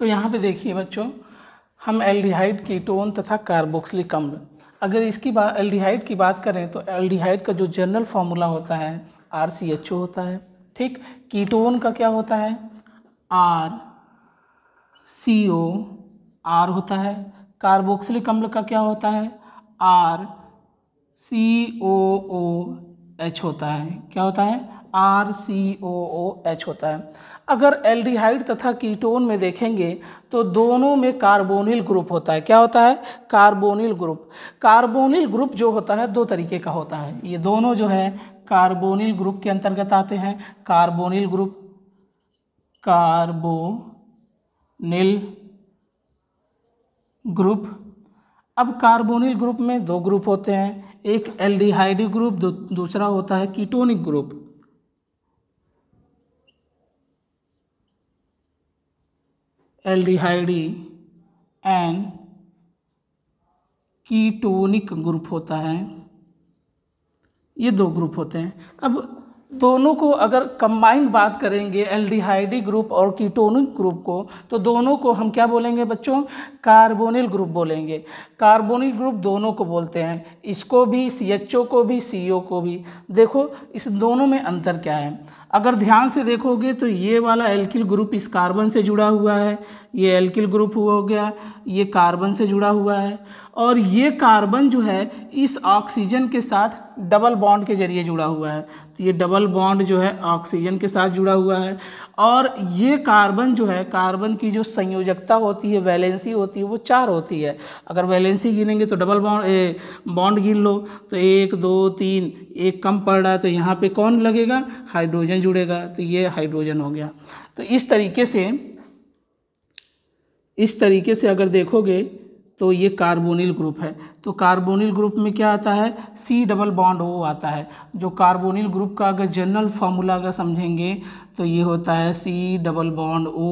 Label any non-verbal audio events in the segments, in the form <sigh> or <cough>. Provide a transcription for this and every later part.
तो यहाँ पे देखिए बच्चों हम एल्डिहाइड कीटोन तथा कार्बोक्सिलिक अम्ल अगर इसकी बात एल्डिहाइड की बात करें तो एल्डिहाइड का जो जनरल फार्मूला होता है आर सी एच ओ होता है ठीक कीटोन का क्या होता है आर सी ओ आर होता है कार्बोक्सिलिक अम्ल का क्या होता है are C O O H होता है क्या होता है are C O O H होता है अगर एल्डिहाइड तथा कीटोन में देखेंगे तो दोनों में कार्बोनिल ग्रुप होता है क्या होता है कार्बोनिल ग्रुप कार्बोनिल ग्रुप जो होता है दो तरीके का होता है ये दोनों जो है कार्बोनिल ग्रुप के अंतर्गत आते हैं कार्बोनिल ग्रुप कार्बोनिल ग्रुप अब कार्बोनिल ग्रुप में दो ग्रुप होते हैं एक एल्डिहाइडी ग्रुप दूसरा होता है ketonic group aldehyde and ketonic group होता है ये दो ग्रुप होते हैं अब दोनों को अगर कंबाइंड बात करेंगे एल्डिहाइडी ग्रुप और कीटोनिक ग्रुप को तो दोनों को हम क्या बोलेंगे बच्चों कार्बोनिल ग्रुप बोलेंगे कार्बोनिल ग्रुप दोनों को बोलते हैं इसको भी सी एच ओ को भी सी ओ को भी देखो इस दोनों में अंतर क्या है अगर ध्यान से देखोगे तो ये वाला एल्किल ग्रुप इस कार्बन से जुड़ा हुआ है ये एल्किल ग्रुप हो गया ये कार्बन से जुड़ा हुआ है और ये कार्बन जो है इस ऑक्सीजन के साथ डबल बॉन्ड के जरिए जुड़ा हुआ है तो ये डबल बॉन्ड जो है ऑक्सीजन के साथ जुड़ा हुआ है और ये कार्बन जो है कार्बन की जो संयोजकता होती है वैलेंसी होती है वो चार होती है अगर वैलेंसी गिनेंगे तो डबल बॉन्ड बॉन्ड गिन लो तो एक दो तीन एक कम पड़ रहा है तो यहाँ पे कौन लगेगा हाइड्रोजन जुड़ेगा तो ये हाइड्रोजन हो गया तो इस तरीके से इस तरीके से अगर देखोगे तो ये कार्बोनिल ग्रुप है तो कार्बोनिल ग्रुप में क्या आता है सी डबल बॉन्ड ओ आता है जो कार्बोनिल ग्रुप का अगर जनरल फार्मूला अगर समझेंगे तो ये होता है सी डबल बॉन्ड ओ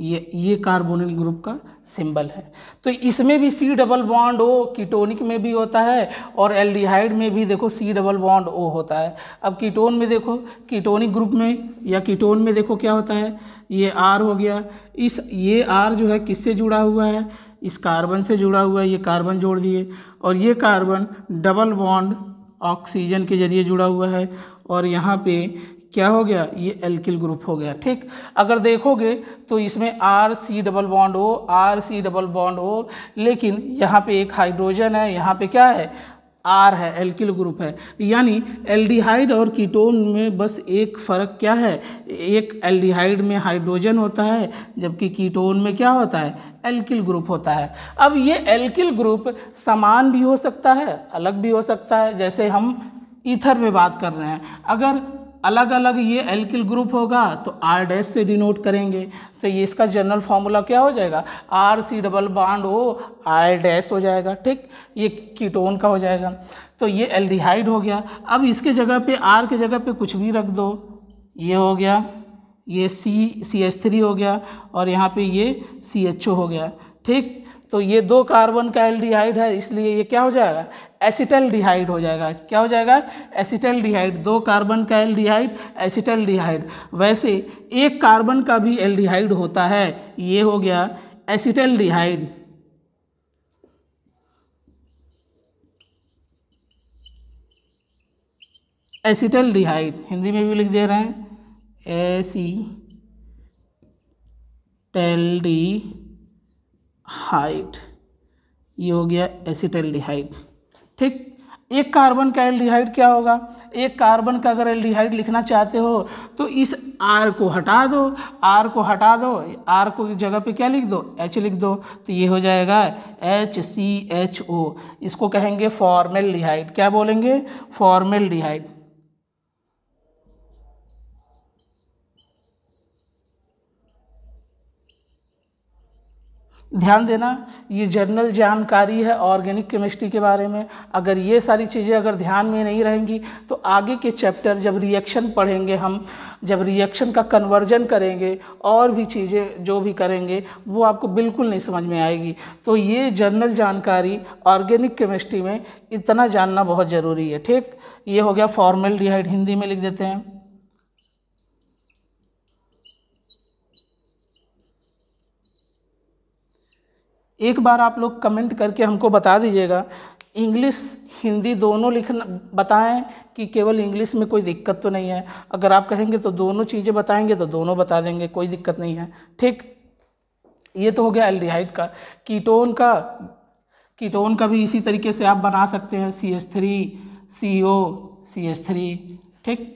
ये ये कार्बोनिल ग्रुप का सिंबल है तो इसमें भी C double bond O ketonic में भी होता है और एल्डिहाइड में भी देखो सी डबल बॉन्ड ओ होता है अब कीटोन में देखो कीटोनिक ग्रुप में या कीटोन में देखो क्या होता है ये आर हो गया इस ये आर जो है किससे जुड़ा हुआ है इस कार्बन से जुड़ा हुआ है ये कार्बन जोड़ दिए और ये कार्बन डबल बॉन्ड ऑक्सीजन के जरिए जुड़ा हुआ है और यहाँ पे क्या हो गया ये एल्किल ग्रुप हो गया ठीक अगर देखोगे तो इसमें आर सी डबल बॉन्ड हो आर सी डबल बॉन्ड हो लेकिन यहाँ पे एक हाइड्रोजन है यहाँ पे क्या है आर है एल्किल ग्रुप है यानी एल्डिहाइड और कीटोन में बस एक फ़र्क क्या है एक एल्डिहाइड में हाइड्रोजन होता है जबकि कीटोन में क्या होता है एल्किल ग्रुप होता है अब ये एल्किल ग्रुप समान भी हो सकता है अलग भी हो सकता है जैसे हम ईथर में बात कर रहे हैं अगर अलग अलग ये एल्किल ग्रुप होगा तो आर डैश से डिनोट करेंगे तो ये इसका जनरल फार्मूला क्या हो जाएगा आर सी डबल बाड हो आर डैश हो जाएगा ठीक ये कीटोन का हो जाएगा तो ये एल्डिहाइड हो गया अब इसके जगह पे आर के जगह पे कुछ भी रख दो ये हो गया ये सी सी एच थ्री हो गया और यहाँ पे ये सी एच ओ हो गया ठीक तो ये दो कार्बन का एल्डिहाइड है इसलिए ये क्या हो जाएगा एसिटल डिहाइड हो जाएगा क्या हो जाएगा एसिटल डिहाइड दो कार्बन का एल्डिहाइड एसिटल डिहाइड वैसे एक कार्बन का भी एल्डिहाइड होता है ये हो गया acetaldehyde acetaldehyde Hindi में भी लिख दे रहे हैं एसी टेल डी हाइट ये हो गया एसिटल्डिहाइड ठीक एक कार्बन का एल्डिहाइड क्या होगा एक कार्बन का अगर एल्डिहाइड लिखना चाहते हो तो इस आर को हटा दो आर को हटा दो आर को इस जगह पे क्या लिख दो एच लिख दो तो ये हो जाएगा एच सी एच ओ इसको कहेंगे फॉर्मेल डिहाइड क्या बोलेंगे फॉर्मेल डिहाइड ध्यान देना ये जनरल जानकारी है ऑर्गेनिक केमिस्ट्री के बारे में अगर ये सारी चीज़ें अगर ध्यान में नहीं रहेंगी तो आगे के चैप्टर जब रिएक्शन पढ़ेंगे हम जब रिएक्शन का कन्वर्जन करेंगे और भी चीज़ें जो भी करेंगे वो आपको बिल्कुल नहीं समझ में आएगी तो ये जनरल जानकारी ऑर्गेनिक केमिस्ट्री में इतना जानना बहुत ज़रूरी है ठीक ये हो गया फॉर्मल हिंदी में लिख देते हैं एक बार आप लोग कमेंट करके हमको बता दीजिएगा इंग्लिश हिंदी दोनों लिखना बताएं कि केवल इंग्लिश में कोई दिक्कत तो नहीं है अगर आप कहेंगे तो दोनों चीज़ें बताएंगे तो दोनों बता देंगे कोई दिक्कत नहीं है ठीक ये तो हो गया एल्डिहाइड का कीटोन का कीटोन का भी इसी तरीके से आप बना सकते हैं C S three C O C S three ठीक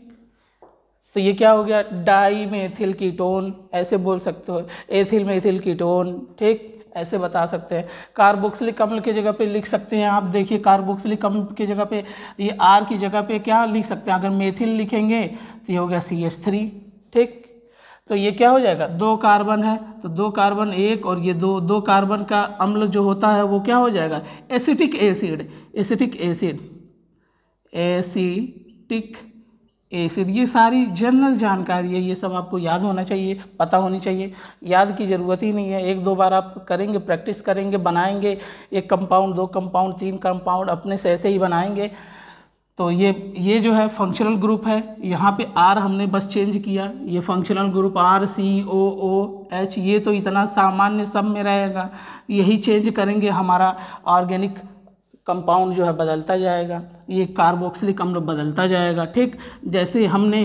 तो ये क्या हो गया डाई मेथिल कीटोन ऐसे बोल सकते हो एथिल मेथिल कीटोन ठीक ऐसे बता सकते हैं कार्बोक्सिलिक अम्ल की जगह पे लिख सकते हैं आप देखिए कार्बोक्सिलिक अम्ल की जगह पे ये आर की जगह पे क्या लिख सकते हैं अगर मेथिल लिखेंगे तो ये हो गया सी एस थ्री ठीक तो ये क्या हो जाएगा दो कार्बन है तो दो कार्बन एक और ये दो दो कार्बन का अम्ल जो होता है वो क्या हो जाएगा acetic acid acetic acid acetic ऐसे ये सारी जनरल जानकारी है ये सब आपको याद होना चाहिए पता होनी चाहिए याद की ज़रूरत ही नहीं है एक दो बार आप करेंगे प्रैक्टिस करेंगे बनाएंगे एक कंपाउंड दो कंपाउंड तीन कंपाउंड अपने से ऐसे ही बनाएंगे तो ये ये जो है फंक्शनल ग्रुप है यहाँ पे आर हमने बस चेंज किया ये functional group R C O O H ये तो इतना सामान्य सब में रहेगा यही चेंज करेंगे हमारा ऑर्गेनिक कंपाउंड जो है बदलता जाएगा ये कार्बोक्सिलिक अम्ल बदलता जाएगा ठीक जैसे हमने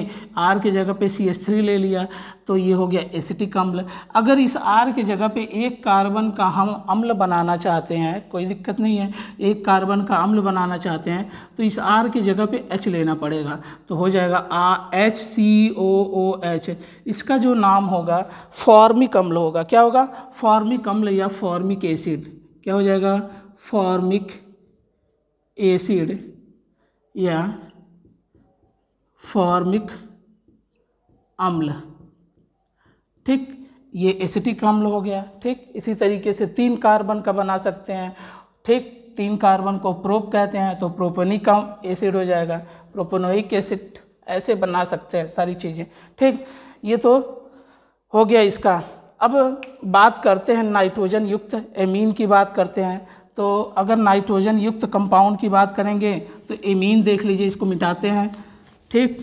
आर के जगह पे सी एस थ्री ले लिया तो ये हो गया एसिटिक अम्ल अगर इस आर के जगह पे एक कार्बन का हम अम्ल बनाना चाहते हैं कोई दिक्कत नहीं है एक कार्बन का अम्ल बनाना चाहते हैं तो इस आर की जगह पे एच लेना पड़ेगा तो हो जाएगा आ H C O O H इसका जो नाम होगा फॉर्मिक अम्ल होगा क्या होगा फॉर्मिक अम्ल या फॉर्मिक एसिड क्या हो जाएगा फॉर्मिक एसिड या फॉर्मिक अम्ल ठीक ये एसिटिक अम्ल हो गया ठीक इसी तरीके से तीन कार्बन का बना सकते हैं ठीक तीन कार्बन को प्रोप कहते हैं तो प्रोपोनिक एसिड हो जाएगा प्रोपोनोइक एसिड ऐसे बना सकते हैं सारी चीज़ें ठीक ये तो हो गया इसका अब बात करते हैं नाइट्रोजन युक्त एमीन की बात करते हैं तो अगर नाइट्रोजन युक्त कंपाउंड की बात करेंगे तो एमीन देख लीजिए इसको मिटाते हैं ठीक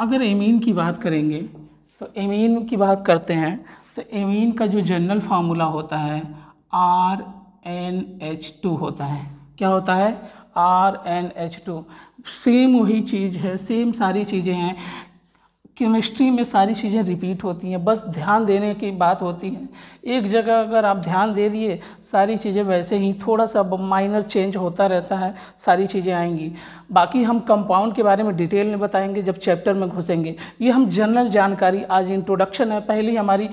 अगर एमीन की बात करेंगे तो एमीन की बात करते हैं तो एमीन का जो जनरल फार्मूला होता है आर एन एच टू होता है क्या होता है R N H two same वही चीज़ है सेम सारी चीज़ें हैं केमिस्ट्री में सारी चीज़ें रिपीट होती हैं बस ध्यान देने की बात होती है एक जगह अगर आप ध्यान दे दिए सारी चीज़ें वैसे ही थोड़ा सा माइनर चेंज होता रहता है सारी चीज़ें आएंगी बाकी हम कंपाउंड के बारे में डिटेल में बताएंगे जब चैप्टर में घुसेंगे ये हम जनरल जानकारी आज इंट्रोडक्शन है पहली हमारी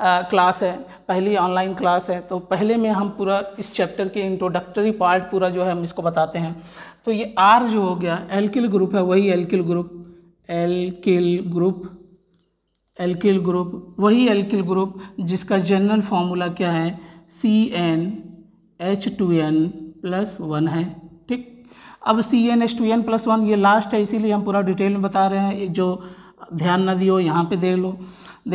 आ, क्लास है पहली ऑनलाइन क्लास है तो पहले में हम पूरा इस चैप्टर के इंट्रोडक्टरी पार्ट पूरा जो है हम इसको बताते हैं तो ये आर जो हो गया एल्किल ग्रुप है वही alkyl group alkyl group alkyl group वही एल्किल ग्रुप जिसका जनरल फार्मूला क्या है C N H two N plus one है ठीक अब C N H two N plus one ये लास्ट है इसीलिए हम पूरा डिटेल में बता रहे हैं जो ध्यान ना दियो यहाँ पे देख लो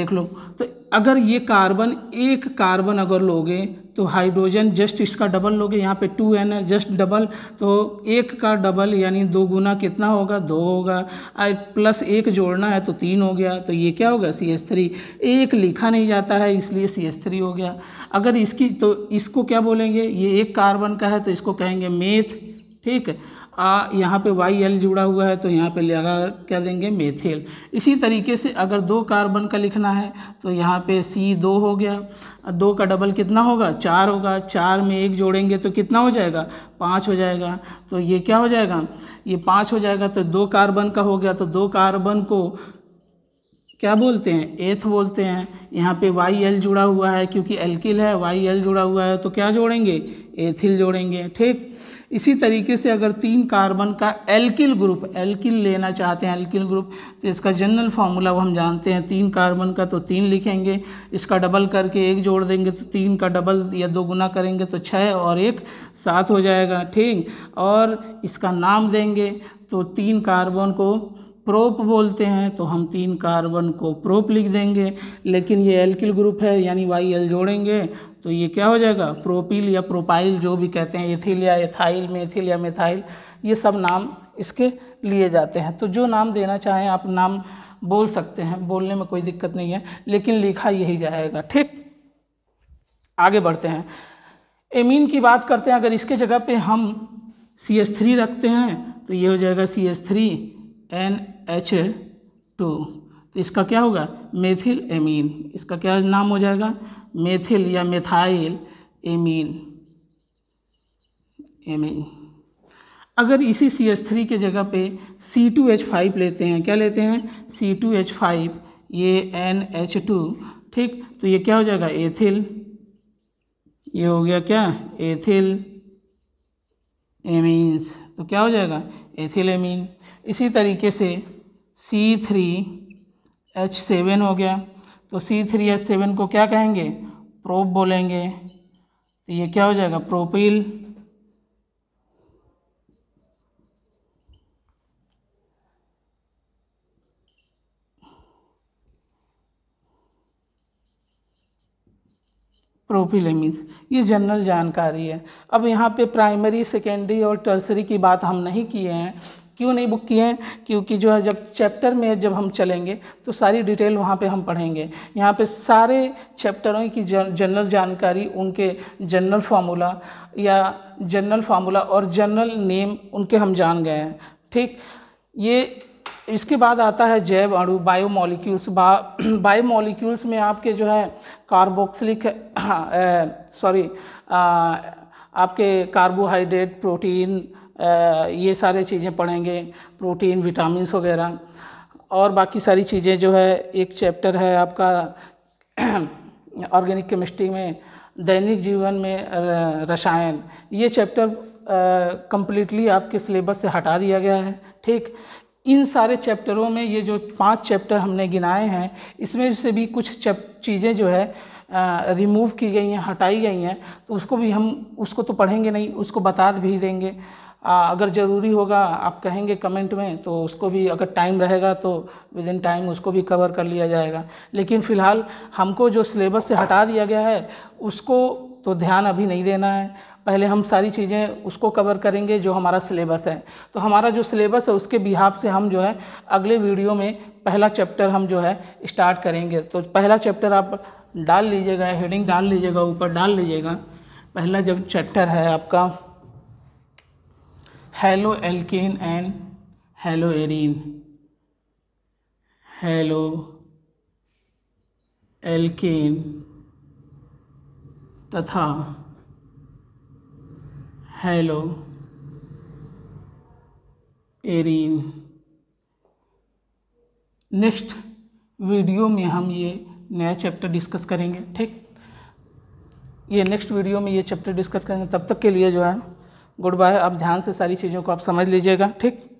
देख लो तो अगर ये कार्बन एक कार्बन अगर लोगे तो हाइड्रोजन जस्ट इसका डबल लोगे यहाँ पे टू एन है जस्ट डबल तो एक का डबल यानी दो गुना कितना होगा दो होगा आई प्लस एक जोड़ना है तो तीन हो गया तो ये क्या होगा सी एस थ्री एक लिखा नहीं जाता है इसलिए सी एस थ्री हो गया अगर इसकी तो इसको क्या बोलेंगे ये एक कार्बन का है तो इसको कहेंगे मेथ ठीक आ यहाँ पे वाई एल जुड़ा हुआ है तो यहाँ पे लगा क्या देंगे मेथेल इसी तरीके से अगर दो कार्बन का लिखना है तो यहाँ पे सी दो हो गया दो का डबल कितना होगा चार होगा चार में एक जोड़ेंगे तो कितना हो जाएगा पाँच हो जाएगा तो ये क्या हो जाएगा ये पाँच हो जाएगा तो दो कार्बन का हो गया तो दो कार्बन को क्या बोलते हैं एथ बोलते हैं यहाँ पे वाई एल जुड़ा हुआ है क्योंकि एल्किल है वाई एल जुड़ा हुआ है तो क्या जोड़ेंगे एथिल जोड़ेंगे ठीक इसी तरीके से अगर तीन कार्बन का एल्किल ग्रुप एल्किल लेना चाहते हैं एल्किल ग्रुप तो इसका जनरल फार्मूला वो हम जानते हैं तीन कार्बन का तो तीन लिखेंगे इसका डबल करके एक जोड़ देंगे तो तीन का डबल या दो गुना करेंगे तो छः और एक सात हो जाएगा ठीक और इसका नाम देंगे तो तीन कार्बन को प्रोप बोलते हैं तो हम तीन कार्बन को प्रोप लिख देंगे लेकिन ये एल्किल ग्रुप है यानी वाई एल जोड़ेंगे तो ये क्या हो जाएगा प्रोपिल या प्रोपाइल जो भी कहते हैं एथिल या एथाइल मेथिल या मेथाइल ये सब नाम इसके लिए जाते हैं तो जो नाम देना चाहें आप नाम बोल सकते हैं बोलने में कोई दिक्कत नहीं है लेकिन लिखा यही जाएगा ठीक आगे बढ़ते हैं एमीन की बात करते हैं अगर इसके जगह पे हम सी एस थ्री रखते हैं तो ये हो जाएगा C S three N H two तो इसका क्या होगा मेथिल एमीन इसका क्या नाम हो जाएगा मेथिल या मेथाइल एमीन एमीन अगर इसी सी एच थ्री के जगह पे सी टू एच फाइव लेते हैं क्या लेते हैं सी टू एच फाइव ये एन एच टू ठीक तो ये क्या हो जाएगा एथिल ये हो गया क्या एथिल एमीन्स तो क्या हो जाएगा एथिल एमीन इसी तरीके से सी थ्री एच सेवन हो गया तो सी थ्री एच सेवन को क्या कहेंगे प्रोप बोलेंगे तो ये क्या हो जाएगा प्रोपिल प्रोफिलेमिस ये जनरल जानकारी है अब यहाँ पे प्राइमरी सेकेंडरी और टर्सरी की बात हम नहीं किए हैं क्यों नहीं बुक किए हैं क्योंकि जो है जब चैप्टर में जब हम चलेंगे तो सारी डिटेल वहाँ पे हम पढ़ेंगे यहाँ पे सारे चैप्टरों की जनरल जानकारी उनके जनरल फार्मूला या जनरल फार्मूला और जनरल नेम उनके हम जान गए हैं ठीक ये इसके बाद आता है जैव अणु मॉलिक्यूल्स बायो मॉलिक्यूल्स में आपके जो है कार्बोक्सिलिक सॉरी <clears throat> आपके कार्बोहाइड्रेट प्रोटीन ये सारे चीज़ें पढ़ेंगे प्रोटीन विटामिन्स वगैरह और बाकी सारी चीज़ें जो है एक चैप्टर है आपका <clears throat> ऑर्गेनिक केमिस्ट्री में दैनिक जीवन में रसायन ये चैप्टर कम्प्लीटली आपके सिलेबस से हटा दिया गया है ठीक इन सारे चैप्टरों में ये जो पांच चैप्टर हमने गिनाए हैं इसमें से भी कुछ चीज़ें जो है रिमूव की गई हैं हटाई गई हैं तो उसको भी हम उसको तो पढ़ेंगे नहीं उसको बता भी देंगे अगर ज़रूरी होगा आप कहेंगे कमेंट में तो उसको भी अगर टाइम रहेगा तो विद इन टाइम उसको भी कवर कर लिया जाएगा लेकिन फ़िलहाल हमको जो सिलेबस से हटा दिया गया है उसको तो ध्यान अभी नहीं देना है पहले हम सारी चीज़ें उसको कवर करेंगे जो हमारा सिलेबस है तो हमारा जो सिलेबस है उसके बिहाब से हम जो है अगले वीडियो में पहला चैप्टर हम जो है स्टार्ट करेंगे तो पहला चैप्टर आप डाल लीजिएगा हेडिंग डाल लीजिएगा ऊपर डाल लीजिएगा पहला जब चैप्टर है आपका haloalkane and haloarene haloalkane तथा हेलो एरीन नेक्स्ट वीडियो में हम ये नया चैप्टर डिस्कस करेंगे ठीक ये नेक्स्ट वीडियो में ये चैप्टर डिस्कस करेंगे तब तक के लिए जो है गुड बाय आप ध्यान से सारी चीज़ों को आप समझ लीजिएगा ठीक